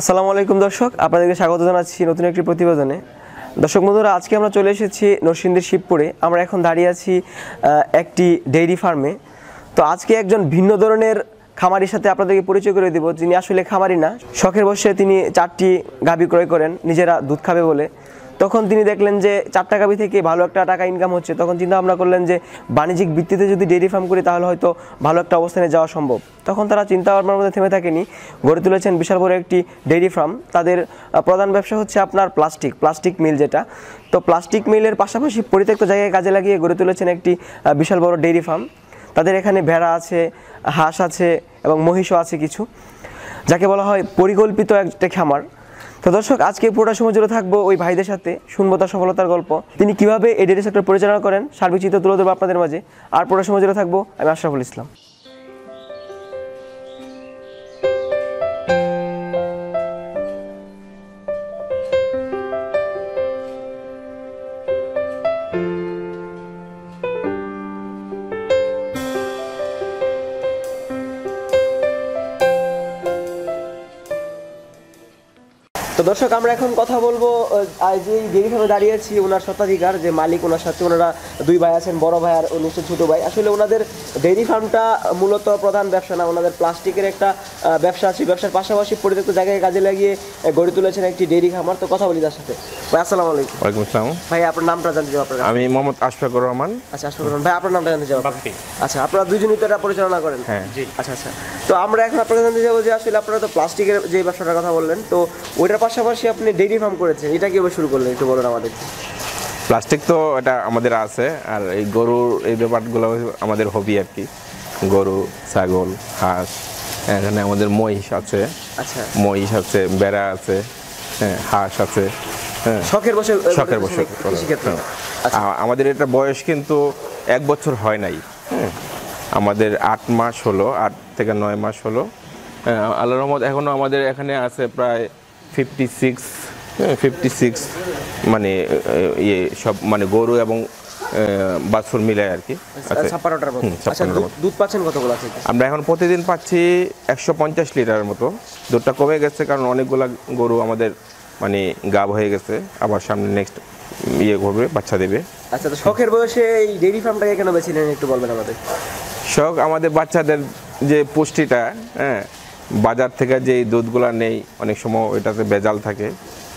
আসসালামু আলাইকুম দর্শক আপনাদেরকে স্বাগত জানাচ্ছি নতুন একটি প্রতিবেদনে দর্শক বন্ধুরা আজকে আমরা চলে এসেছি নরসিংদীর শিবপুরে আমরা এখন দাঁড়িয়ে আছি একটি ডেইরি ফার্মে তো আজকে একজন ভিন্ন ধরনের খামারির সাথে আপনাদেরকে পরিচয় করে দেব যিনি আসলে খামারি না শখের বসে তিনি চারটি গাভি ক্রয় করেন নিজেরা দুধ খাবে বলে তখন তিনি দেখলেন যে টাকা থেকে ভালো একটা টাকা ইনকাম হচ্ছে তখন চিন্তা ভাবনা করলেন যে বাণিজ্যিক ভিত্তিতে যদি ডেয়ারি ফার্ম করি তাহলে হয়তো ভালো একটা অবস্থানে যাওয়া সম্ভব তখন তারা চিন্তা ভাবনার মধ্যে থেমে থাকেনি গড়ে তুলেছেন বিশাল বড় একটি ডেয়ারি ফার্ম তাদের প্রধান ব্যবসা হচ্ছে আপনার প্লাস্টিক প্লাস্টিক মিল যেটা তো প্লাস্টিক মিলের পাশাপাশি পরিত্যক্ত জায়গায় কাজে লাগিয়ে গড়ে তুলেছেন একটি বিশাল বড় ডেয়ারি ফার্ম তাদের এখানে ভেড়া আছে হাঁস আছে এবং মহিষও আছে কিছু যাকে বলা হয় পরিকল্পিত একটা খামার তো দর্শক আজকে পুরোটা সময় জুড়ে থাকবো ওই ভাইদের সাথে শুনবো তার সফলতার গল্প তিনি কিভাবে এই ডেটা সেক্টর পরিচালনা করেন সার্বিক চিত্র তুলে ধরবো আপনাদের মাঝে আর পুরোটা সময় জুড়ে থাকবো আমি আশরাফুল ইসলাম দর্শক আমরা এখন কথা বলবো যে যেখানে দাঁড়িয়েছি ওনার স্বত্বাধিকার যে মালিক ওনার সাথে ওনারা দুই ভাই আছেন বড় ভাই আর নিশ্চয় ছোটো ভাই আসলে ওনাদের ডেইরি ফার্মটা মূলত প্রধান ব্যবসা না ওনাদের প্লাস্টিকের একটা ব্যবসা আছে ব্যবসার পাশাপাশি পরিত্যক্ত জায়গায় কাজে লাগিয়ে গড়ে তুলেছেন একটি ডেইরি খামার তো কথা বলি তার সাথে ভাই আসসালামু আলাইকুম ওয়ালাইকুম আসসালাম ভাই আপনার নামটা জানতে চাই আপনার আমি মোহাম্মদ আশফাকুর রহমান আচ্ছা আশফাকুর রহমান ভাই আপনার নামটা জানতে চাই আচ্ছা আপনারা দুজনই তো এটা পরিচালনা করেন হ্যাঁ আচ্ছা আচ্ছা তো আমরা এখন আপনাকে জানতে চাইবো যে আসলে আপনারা তো প্লাস্টিকের যে ব্যবসাটার কথা বললেন তো ওইটার পাশাপাশি আপনি ডেইরি ফার্ম করেছেন এটা কিভাবে শুরু করলেন একটু বলুন আমাদের প্লাস্টিক তো এটা আমাদের আছে আর এই গরুর এই ব্যাপারগুলো আমাদের হবি আর কি গরু ছাগল হাঁস এখানে আমাদের মহিষ আছে আচ্ছা মহিষ আছে বেড়া আছে হ্যাঁ হাঁস আছে হ্যাঁ। শখের বসে শখের বসে হ্যাঁ। আচ্ছা। আমাদের এটা বয়স কিন্তু এক বছর হয় নাই হ্যাঁ। আমাদের আট মাস হলো আট থেকে নয় মাস হলো আল্লাহ রহমত এখনও আমাদের এখানে আছে প্রায় ফিফটি সিক্স ফিফটি হ্যাঁ, সিক্স মানে ইয়ে সব মানে গরু এবং বাছুর মিলায় আর কি আচ্ছা, আচ্ছা, দুধ পাচ্ছেন কতগুলো আমরা এখন প্রতিদিন পাচ্ছি একশো পঞ্চাশ লিটারের মতো দুধটা কমে গেছে কারণ অনেকগুলো গরু আমাদের মানে গাব হয়ে গেছে আবার সামনে নেক্সট ইয়ে করবে বাচ্চা দেবে আচ্ছা তো শখের বয়সে এই ডেইরি ফার্মটাকে কেন বেছে নেন একটু বলবেন আমাদের শখ আমাদের বাচ্চাদের যে পুষ্টিটা হ্যাঁ বাজার থেকে যে দুধগুলা নেই অনেক সময় ওইটাতে ভেজাল থাকে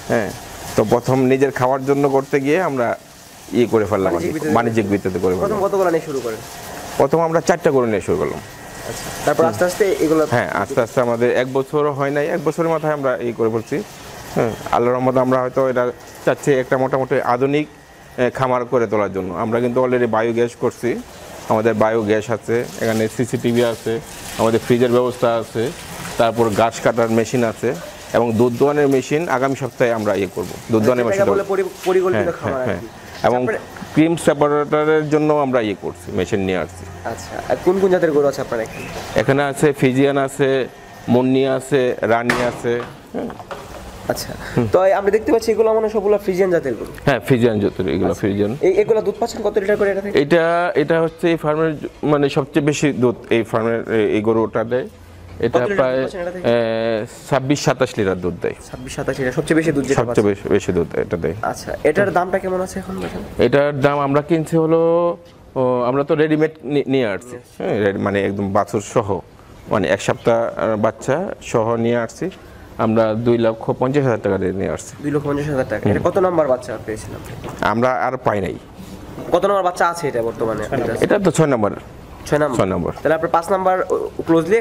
হ্যাঁ তো প্রথম নিজের খাওয়ার জন্য করতে গিয়ে আমরা ইয়ে করে ফেললাম বাণিজ্যিক ভিত্তিতে করে ফেললাম নিয়ে শুরু প্রথম আমরা চারটা করে নিয়ে শুরু করলাম আচ্ছা, তারপর আস্তে আস্তে এগুলো হ্যাঁ আস্তে আস্তে আমাদের এক বছরও হয় নাই এক বছরের মাথায় আমরা এই করে বলছি হ্যাঁ আল্লাহর রহমত আমরা হয়তো এটা চাচ্ছি একটা মোটামুটি আধুনিক খামার করে তোলার জন্য আমরা কিন্তু অলরেডি বায়োগ্যাস করছি আমাদের বায়োগ্যাস আছে এখানে সিসিটিভি আছে আমাদের ফ্রিজের ব্যবস্থা আছে তারপর গাছ কাটার মেশিন আছে এবং দুধ দোয়ানের মেশিন আগামী সপ্তাহে আমরা ইয়ে করব দুধ দোয়ানের মেশিন এবং ক্রিম সেপারেটারের জন্য আমরা ইয়ে করছি মেশিন নিয়ে আসছি আচ্ছা কোন কোন জাতের গরু আছে আপনার এখানে আছে ফিজিয়ান আছে মুন্নি আছে রানি আছে হ্যাঁ। আচ্ছা তো আমরা দেখতে পাচ্ছি এগুলো মানে সবগুলো ফ্রিজিয়ান জাতের গরু হ্যাঁ ফ্রিজিয়ান জাতের এগুলো আচ্ছা। ফ্রিজিয়ান এগুলো দুধ পাচ্ছেন কত লিটার করে এটা এটা হচ্ছে এই ফার্মের মানে সবচেয়ে বেশি দুধ এই ফার্মের এই গরুটা দেয় এটা প্রায় ছাব্বিশ সাতাশ লিটার দুধ দেয় ছাব্বিশ সাতাশ লিটার সবচেয়ে বেশি দুধ সবচেয়ে বেশি বেশি দুধ এটা দেয় আচ্ছা এটার দামটা কেমন আছে এখন এটার দাম আমরা কিনছি হলো আমরা তো রেডিমেড নিয়ে আসছি হ্যাঁ মানে একদম বাছুর সহ মানে এক সপ্তাহ বাচ্চা সহ নিয়ে আসছি আমরা দুই লক্ষ পঞ্চাশ হাজার টাকা দিয়ে নিয়ে আসছি দুই লক্ষ পঞ্চাশ হাজার টাকা এটা কত নম্বর বাচ্চা পেয়েছিলাম আমরা আর পাই নাই কত নম্বর বাচ্চা আছে এটা বর্তমানে এটা তো ছয় নম্বর ছয় নম্বর নম্বর তাহলে আপনার পাঁচ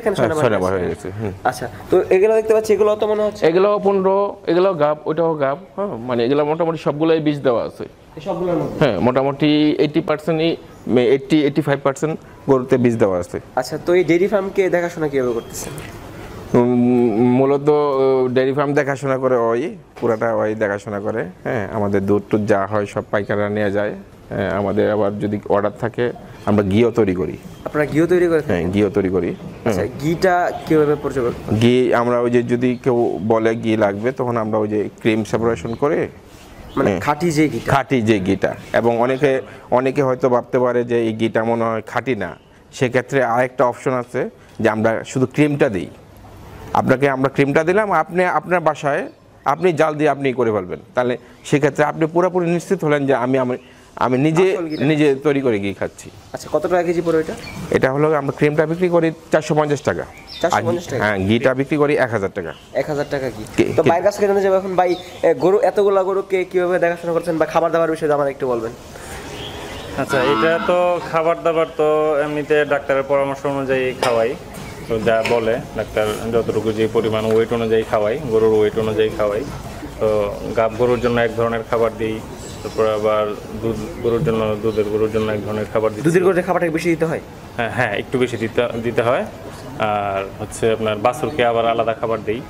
এখানে ছয় হ্যাঁ, নম্বর নম্বর হয়ে গেছে আচ্ছা তো এগুলো দেখতে পাচ্ছি এগুলো তো মনে হচ্ছে এগুলো পনেরো এগুলো হ্যাঁ মানে এগুলো মোটামুটি সবগুলোই দেওয়া আছে হ্যাঁ মোটামুটি পার্সেন্টই ফাইভ পার্সেন্ট বীজ দেওয়া আছে আচ্ছা তো এই ফার্মকে দেখাশোনা কীভাবে মূলত ডেরি ফার্ম দেখাশোনা করে ওই পুরাটা ওই দেখাশোনা করে হ্যাঁ আমাদের দুধ টুধ যা হয় সব পাইকাররা নিয়ে যায় হ্যাঁ, আমাদের আবার যদি অর্ডার থাকে আমরা ঘিও তৈরি করি আপনারা ঘিও তৈরি করেন হ্যাঁ ঘিও তৈরি করি আচ্ছা হ্যাঁ। ঘিটা কিভাবে পর্যবেক্ষণ গি আমরা ওই যে যদি কেউ বলে গি লাগবে তখন আমরা ওই যে ক্রিম সেপারেশন করে মানে হ্যাঁ, খাঁটি যে গিটা খাঁটি যে ঘিটা এবং অনেকে অনেকে হয়তো ভাবতে পারে যে এই গিটা মনে হয় খাঁটি না সেক্ষেত্রে আরেকটা অপশন আছে যে আমরা শুধু ক্রিমটা দিই আপনাকে আমরা ক্রিমটা দিলাম আপনি আপনার বাসায় আপনি জাল দিয়ে আপনি করে ফেলবেন তাহলে সেক্ষেত্রে আপনি পুরোপুরি নিশ্চিত হলেন যে আমি আমার আমি নিজে নিজে তৈরি করে গিয়ে খাচ্ছি আচ্ছা কত টাকা কেজি পড়ে এটা এটা হলো আমরা ক্রিমটা বিক্রি করি চারশো পঞ্চাশ টাকা হ্যাঁ ঘিটা বিক্রি করি এক হাজার টাকা এক হাজার টাকা কি তো ভাই কাছে জানতে যাবো এখন ভাই গরু এতগুলা গরুকে কীভাবে দেখাশোনা করছেন বা খাবার দাবার বিষয়ে আমার একটু বলবেন আচ্ছা এটা তো খাবার দাবার তো এমনিতে ডাক্তারের পরামর্শ অনুযায়ী খাওয়াই তো যা বলে ডাক্তার যতটুকু যে পরিমাণ ওয়েট অনুযায়ী খাওয়াই গরুর ওয়েট অনুযায়ী খাওয়াই তো গাব গরুর জন্য এক ধরনের খাবার দিই তারপরে আবার দুধ গরুর জন্য দুধের গরুর জন্য এক ধরনের খাবার দুধের গরুর খাবারটা বেশি দিতে হয় হ্যাঁ হ্যাঁ একটু বেশি দিতে দিতে হয় আর হচ্ছে আপনার বাছুরকে আবার আলাদা খাবার দেই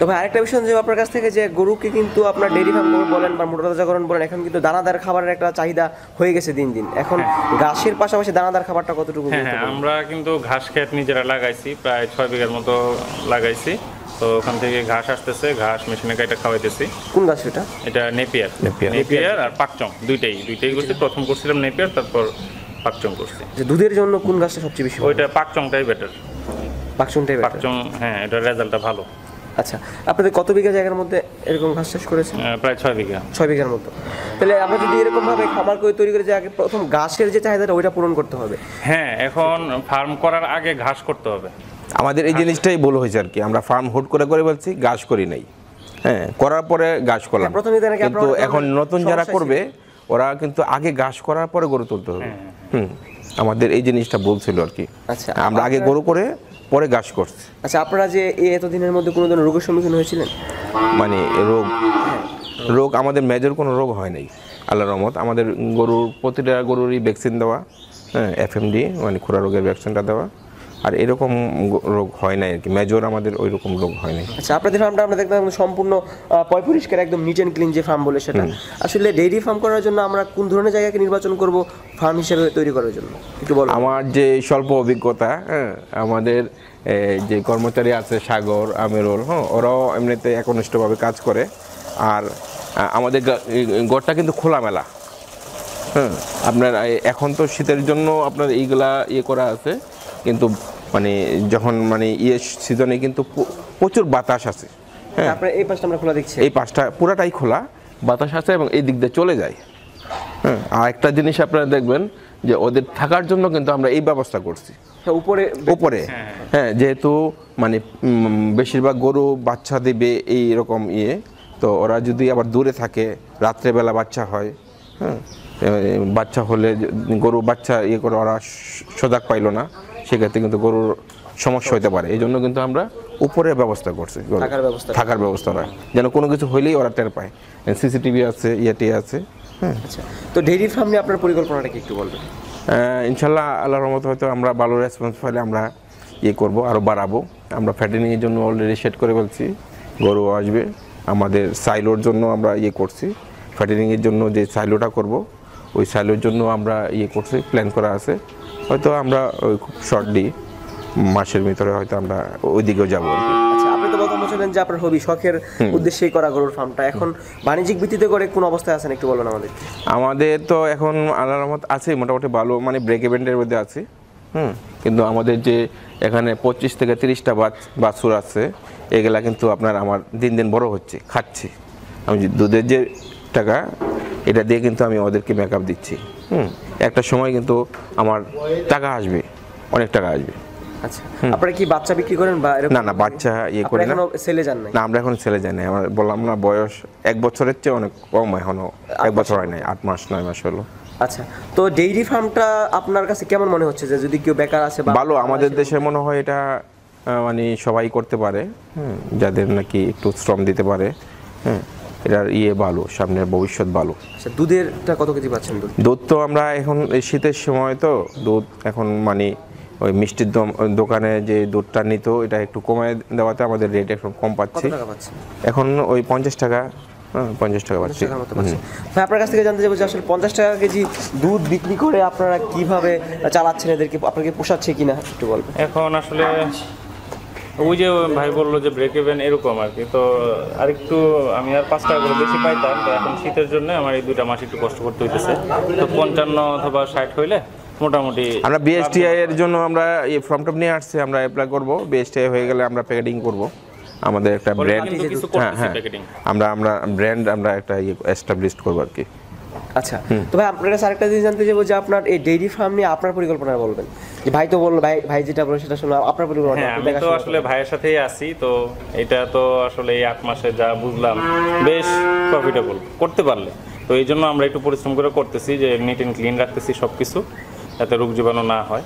তবে আরেকটা বিষয় যে আপনার কাছ থেকে যে গরুকে কিন্তু আপনার ডেরি ফার্ম বলেন বা মোটরতাজাকরণ বলেন এখন কিন্তু দানাদার খাবারের একটা চাহিদা হয়ে গেছে দিন দিন এখন হ্যাঁ। ঘাসের পাশাপাশি দানাদার খাবারটা কতটুকু হ্যাঁ, হ্যাঁ আমরা কিন্তু ঘাস খেত নিজেরা লাগাইছি প্রায় ছয় বিঘার মতো লাগাইছি তো ওখান থেকে ঘাস আসতেছে ঘাস মেশিনে কাটা খাওয়াইতেছি কোন ঘাস এটা এটা নেপিয়ার নেপিয়ার আর পাকচং দুইটাই দুইটাই করছি প্রথম করছিলাম নেপিয়ার তারপর পাকচং করছি যে দুধের জন্য কোন ঘাসটা সবচেয়ে বেশি ওইটা পাকচংটাই বেটার পাকচংটাই পাকচং হ্যাঁ এটা রেজাল্টটা ভালো আচ্ছা আপনাদের কত বিঘা জায়গার মধ্যে এরকম ঘাস চাষ করেছেন প্রায় ছয় বিঘা ছয় বিঘার মতো তাহলে আপনারা যদি এরকমভাবে খামার করে তৈরি করে যে আগে প্রথম ঘাসের যে চাহিদাটা ওইটা পূরণ করতে হবে হ্যাঁ এখন ফার্ম করার আগে ঘাস করতে হবে আমাদের এই জিনিসটাই ভুল হয়েছে আর কি আমরা ফার্ম হোট করে করে বলছি গাছ করি নাই হ্যাঁ করার পরে গাছ হ্যাঁ, করলাম কিন্তু এখন নতুন যারা করবে ওরা কিন্তু আগে গাছ করার পরে গরু তুলতে হবে হ্যাঁ, হ্যাঁ। হুম আমাদের এই জিনিসটা বলছিল আর কি আচ্ছা আমরা আগে গরু করে পরে গাছ করছি আচ্ছা আপনারা যে এতদিনের মধ্যে কোনো ধরনের রোগের সম্মুখীন হয়েছিলেন মানে রোগ রোগ আমাদের মেজর কোনো রোগ হয় নাই আল্লাহ রহমত আমাদের গরুর প্রতিটা গরুরই ভ্যাকসিন দেওয়া হ্যাঁ এফএমডি মানে খোরা রোগের ভ্যাকসিনটা দেওয়া আর এরকম রোগ হয় না আর কি মেজর আমাদের ওই রকম রোগ হয় না আচ্ছা আপনাদের ফার্মটা আমরা দেখলাম সম্পূর্ণ পয় পরিষ্কার একদম নিট অ্যান্ড ক্লিন যে ফার্ম বলে সেটা আসলে ডেইরি ফার্ম করার জন্য আমরা কোন ধরনের জায়গাকে নির্বাচন করব ফার্ম হিসেবে তৈরি করার জন্য একটু বলো আমার যে স্বল্প অভিজ্ঞতা হ্যাঁ আমাদের যে কর্মচারী আছে সাগর আমিরুল হ্যাঁ ওরাও এমনিতে একনিষ্ঠভাবে কাজ করে আর আমাদের গড়টা কিন্তু খোলামেলা হ্যাঁ আপনার এখন তো শীতের জন্য আপনার এইগুলা ইয়ে করা আছে কিন্তু মানে যখন মানে ইয়ে সিজনে কিন্তু প্রচুর বাতাস আছে হ্যাঁ আপনার এই পাশটা আমরা খোলা দেখছি এই পাশটা পুরাটাই খোলা বাতাস আছে এবং এই দিক দিয়ে চলে যায় হ্যাঁ আর একটা জিনিস আপনারা দেখবেন যে ওদের থাকার জন্য কিন্তু আমরা এই ব্যবস্থা করছি উপরে উপরে হ্যাঁ, হ্যাঁ।, হ্যাঁ যেহেতু মানে বেশিরভাগ গরু বাচ্চা দেবে এই রকম ইয়ে তো ওরা যদি আবার দূরে থাকে রাত্রেবেলা বাচ্চা হয় হ্যাঁ বাচ্চা হলে গরু বাচ্চা ইয়ে করে ওরা সজাগ পাইল না সেক্ষেত্রে কিন্তু গরুর সমস্যা হতে পারে এই জন্য কিন্তু আমরা উপরের ব্যবস্থা করছি থাকার ব্যবস্থা থাকার নয় যেন কোনো কিছু হইলেই ওরা টের পায় সিসিটিভি আছে ইয়েটি e আছে হ্যাঁ আচ্ছা। তো ডেইরি ফার্ম নিয়ে আপনার পরিকল্পনাটা কি একটু বলবেন ইনশাল্লাহ আল্লাহ রহমত হয়তো আমরা ভালো রেসপন্স পাইলে আমরা ইয়ে করবো আরও বাড়াবো আমরা ফ্যাটেনিংয়ের জন্য অলরেডি সেট করে ফেলছি গরু আসবে আমাদের সাইলোর জন্য আমরা ইয়ে করছি ফ্যাটেনিংয়ের জন্য যে সাইলোটা করব ওই সাইলোর জন্য আমরা ইয়ে করছি প্ল্যান করা আছে হয়তো আমরা ওই খুব শর্টলি মাসের ভিতরে হয়তো আমরা ওইদিকেও যাবো আর আচ্ছা, আপনি তো প্রথম বলছিলেন যে আপনার হবি শখের উদ্দেশ্যেই করা গরুর ফার্মটা এখন বাণিজ্যিক ভিত্তিতে করে কোন অবস্থায় আছেন একটু বলবেন আমাদের আমাদের তো এখন আল্লাহ রহমত আছে মোটামুটি ভালো মানে ব্রেক ইভেন্টের মধ্যে আছে হুম কিন্তু আমাদের যে এখানে পঁচিশ থেকে তিরিশটা বাচ বাছুর আছে এগুলা কিন্তু আপনার আমার দিন দিন বড় হচ্ছে খাচ্ছে আমি দুধের যে টাকা এটা দিয়ে কিন্তু আমি ওদেরকে মেকআপ দিচ্ছি হুম একটা সময় কিন্তু আমার টাকা আসবে অনেক টাকা আসবে আচ্ছা কি বাচ্চা বিক্রি করেন বা না না বাচ্চা ইয়ে যান না আমরা এখন সেলে যাই না আমার বললাম না বয়স এক বছরের চেয়ে অনেক কম এক বছর হয় নাই আট মাস নয় মাস হলো আচ্ছা তো ডেইরি ফার্মটা আপনার কাছে কেমন মনে হচ্ছে যে যদি কেউ বেকার ভালো আমাদের দেশে মনে হয় এটা মানে সবাই করতে পারে যাদের নাকি একটু শ্রম দিতে পারে হ্যাঁ এটার ইয়ে ভালো সামনের ভবিষ্যৎ ভালো আচ্ছা দুধেরটা কত কেজি পাচ্ছেন দুধ তো আমরা এখন এই শীতের সময় তো দুধ এখন মানে ওই মিষ্টির দোকানে যে দুধটা নিত এটা একটু কমায় দেওয়াতে আমাদের রেট একটু কম পাচ্ছি এখন ওই পঞ্চাশ টাকা হ্যাঁ, পঞ্চাশ টাকা পাচ্ছি হ্যাঁ আপনার কাছ থেকে জানতে চাইবো যে আসলে পঞ্চাশ টাকা কেজি দুধ বিক্রি করে আপনারা কিভাবে চালাচ্ছেন এদেরকে আপনাকে পোষাচ্ছে কিনা একটু বলবেন এখন আসলে ওই যে ভাই বললো যে ব্রেক ইভেন এরকম আর কি তো আরেকটু আমি আর পাঁচ টাকা করে বেশি পাইতাম তো এখন শীতের জন্য আমার এই দুইটা মাস একটু কষ্ট করতে হইতেছে তো পঞ্চান্ন অথবা ষাট হইলে মোটামুটি আমরা বিএসটিআই এর জন্য আমরা এই ফর্ম টপ নিয়ে আসছি আমরা অ্যাপ্লাই করবো বিএসটিআই হয়ে গেলে আমরা প্যাকেটিং করবো আমাদের একটা ব্র্যান্ড হ্যাঁ হ্যাঁ, হ্যাঁ। আমরা আমরা ব্র্যান্ড আমরা একটা ইয়ে এস্টাবলিশ করবো আর কি আচ্ছা তো ভাই আপনার কাছে আরেকটা জিনিস জানতে চাইবো যে আপনার এই ডেইরি ফার্ম নিয়ে আপনার পরিকল্পনা বলবেন যে ভাই তো বললো ভাই ভাই যেটা সেটা আপনার পরিকল্পনা হ্যাঁ, আমি তো আসলে ভাইয়ের সাথেই আছি তো এটা তো আসলে এই আট মাসে যা বুঝলাম বেশ প্রফিটেবল করতে পারলে তো এই জন্য আমরা একটু পরিশ্রম করে করতেছি যে নিট অ্যান্ড ক্লিন রাখতেছি সব কিছু যাতে রোগ জীবাণু না হয়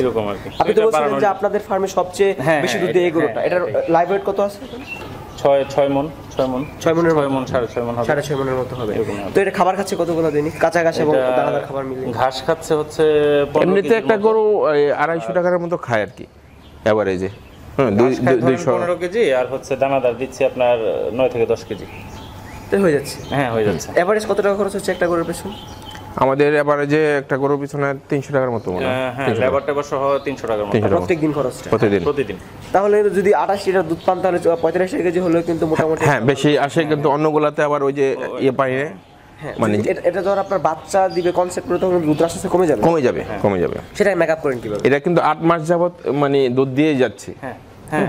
এরকম আর কি আপনি তো বলছিলেন যে আপনাদের ফার্মে সবচেয়ে হ্যাঁ, বেশি দুধ দেয় হ্যাঁ, গরুটা এটার লাইভ ওয়েট কত আছে নয় থেকে দশ কেজি তো হয়ে যাচ্ছে হ্যাঁ হয়ে যাচ্ছে কত টাকা খরচ হচ্ছে একটা গরুর আমাদের এবারে যে একটা গরুর পিছনে তিনশো টাকার মতো হ্যাঁ, হ্যাঁ, সহ তিনশো টাকার মতো প্রত্যেকদিন খরচ প্রতিদিন তাহলে যদি আঠাশ লিটার দুধ পান তাহলে পঁয়তাল্লিশ টাকা কেজি হলেও কিন্তু মোটামুটি হ্যাঁ বেশি আসে কিন্তু অন্যগুলাতে আবার ওই যে ইয়ে পাই হ্যাঁ, মানে এটা ধর আপনার বাচ্চা দিবে কনসেপ্ট করে তখন দুধ আস্তে কমে যাবে কমে যাবে কমে যাবে হ্যাঁ। সেটাই মেকআপ করেন কিভাবে এটা কিন্তু আট মাস যাবত মানে দুধ দিয়ে যাচ্ছে হ্যাঁ, হ্যাঁ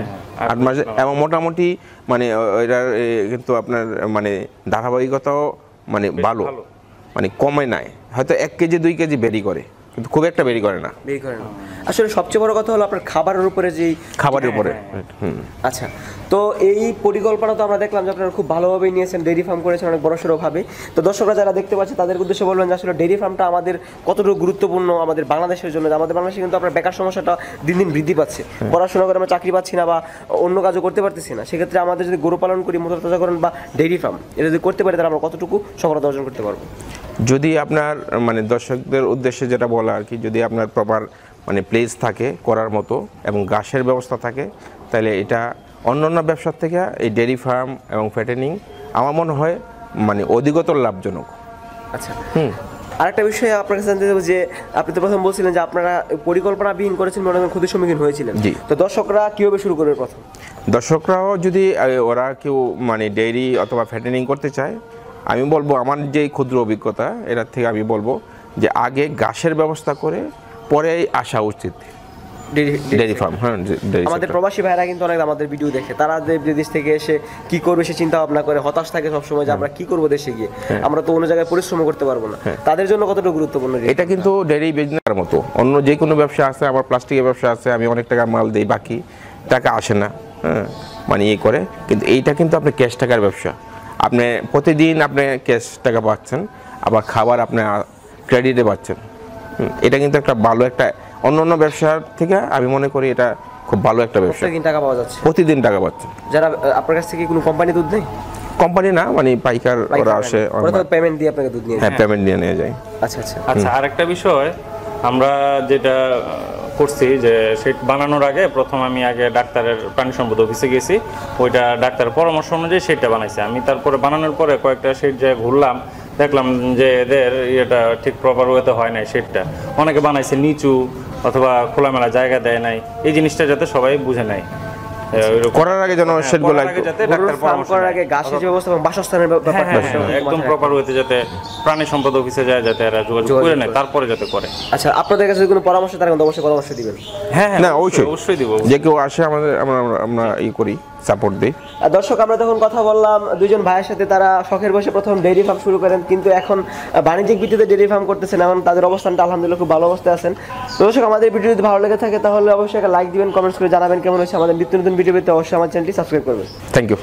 আট মাসে এবং মোটামুটি মানে এটার কিন্তু আপনার মানে ধারাবাহিকতাও মানে ভালো মানে কমে নাই হয়তো এক কেজি দুই কেজি বেরি করে কিন্তু খুব একটা বেরি করে না বেরি করে না আসলে সবচেয়ে বড় কথা হলো আপনার খাবারের উপরে যেই খাবারের হ্যাঁ, উপরে হ্যাঁ, হ্যাঁ। আচ্ছা তো এই পরিকল্পনা তো আমরা দেখলাম যে আপনারা খুব ভালোভাবেই নিয়েছেন ডেইরি ফার্ম করেছেন অনেক বড় সড়োভাবে তো দর্শকরা যারা দেখতে পাচ্ছে তাদের উদ্দেশ্যে বলবেন যে আসলে ডেইরি ফার্মটা আমাদের কতটুকু গুরুত্বপূর্ণ আমাদের বাংলাদেশের জন্য আমাদের বাংলাদেশে কিন্তু আপনার বেকার সমস্যাটা দিন দিন বৃদ্ধি পাচ্ছে পড়াশোনা করে আমরা চাকরি পাচ্ছি না বা অন্য কাজও করতে পারতেছি না সেক্ষেত্রে আমাদের যদি গরু পালন করি মোটর তাজাকরণ বা ডেইরি ফার্ম এটা যদি করতে পারি তাহলে আমরা কতটুকু সফলতা অর্জন করতে পারবো যদি আপনার মানে দর্শকদের উদ্দেশ্যে যেটা বলা আর কি যদি আপনার প্রপার মানে প্লেস থাকে করার মতো এবং ঘাসের ব্যবস্থা থাকে তাহলে এটা অন্য অন্য ব্যবসার থেকে এই ডেরি ফার্ম এবং ফ্যাটেনিং আমার মনে হয় মানে অধিকতর লাভজনক আচ্ছা হুম আরেকটা বিষয়ে আপনার কাছে জানতে যে আপনি তো প্রথম বলছিলেন যে আপনারা বিহীন করেছেন মনে হয় ক্ষতির সম্মুখীন হয়েছিলেন জি তো দর্শকরা কীভাবে শুরু করবে প্রথম দর্শকরাও যদি ওরা কেউ মানে ডেইরি অথবা ফ্যাটেনিং করতে চায় আমি বলবো আমার যে ক্ষুদ্র অভিজ্ঞতা এটার থেকে আমি বলবো যে আগে গাছের ব্যবস্থা করে পরে আসা উচিত ডেরি ফার্ম হ্যাঁ আমাদের প্রবাসী ভাইরা কিন্তু অনেক আমাদের ভিডিও দেখে তারা যে দেশ থেকে এসে কি করবে সে চিন্তা ভাবনা করে হতাশ থাকে সবসময় যে হ্যাঁ। আমরা কি করবো দেশে গিয়ে হ্যাঁ। আমরা তো অন্য জায়গায় পরিশ্রম করতে পারবো না হ্যাঁ। তাদের জন্য কতটা গুরুত্বপূর্ণ এটা কিন্তু ডেরি বিজনেসের মতো অন্য যে কোনো ব্যবসা আছে আমার প্লাস্টিকের ব্যবসা আছে আমি অনেক টাকা মাল দিই বাকি টাকা আসে না হ্যাঁ মানে ইয়ে করে কিন্তু এইটা কিন্তু আপনার ক্যাশ টাকার ব্যবসা আপনি প্রতিদিন আপনি ক্যাশ টাকা পাচ্ছেন আবার খাবার আপনি ক্রেডিটে পাচ্ছেন এটা কিন্তু একটা ভালো একটা অন্য অন্য ব্যবসার থেকে আমি মনে করি এটা খুব ভালো একটা ব্যবসা কিন্তু টাকা পাওয়া যাচ্ছে প্রতিদিন টাকা পাচ্ছেন যারা আপনার কাছ থেকে কোনো কোম্পানি দুধ দেয় কোম্পানি না মানে পাইকার ওরা আসে পেমেন্ট দিয়ে আপনাকে দুধ নিয়ে হ্যাঁ পেমেন্ট দিয়ে নিয়ে যায় আচ্ছা আচ্ছা আচ্ছা আরেকটা বিষয় আমরা যেটা করছি যে সে বানানোর আগে প্রথম আমি আগে ডাক্তারের প্রাণী সম্পদ অফিসে গেছি ওইটা ডাক্তারের পরামর্শ অনুযায়ী সেটটা বানাইছি আমি তারপরে বানানোর পরে কয়েকটা সেট যে ঘুরলাম দেখলাম যে এদের ইয়েটা ঠিক প্রপার ওয়েতে হয় নাই সেটটা অনেকে বানাইছে নিচু অথবা খোলামেলা জায়গা দেয় নাই এই জিনিসটা যাতে সবাই বুঝে নেয় আচ্ছা, হ্যাঁ, করার আগে যেন হ্যাঁ, সেটগুলো করার আগে গাছের যে ব্যবস্থা বাসস্থানের ব্যাপারটা হ্যাঁ, একদম প্রপার হইতে যাতে প্রাণী সম্পদ অফিসে যায় যাতে এরা যোগাযোগ করে নেয় তারপরে যাতে করে আচ্ছা আপনাদের কাছে কোনো পরামর্শ তারা কিন্তু অবশ্যই পরামর্শ দিবেন হ্যাঁ হ্যাঁ অবশ্যই অবশ্যই দিব যে কেউ আসে আমাদের আমরা আমরা ই করি সাপোর্ট দিই দর্শক আমরা তখন কথা বললাম দুজন ভাইয়ের সাথে তারা শখের বসে প্রথম ডেইরি ফার্ম শুরু করেন কিন্তু এখন বাণিজ্যিক ভিত্তিতে ডেইরি ফার্ম করতেছেন এমন তাদের অবস্থানটা আলহামদুলিল্লাহ খুব ভালো অবস্থায় আছেন দর্শক আমাদের ভিডিও যদি ভালো লেগে থাকে তাহলে অবশ্যই একটা লাইক দিবেন কমেন্টস করে জানাবেন কেমন হয়েছে আমাদের নিত্য নতুন ভিডিও পেতে অবশ্যই আমার চ্যানেলটি সাবস্ক্রাইব করবেন থ্যাংক ইউ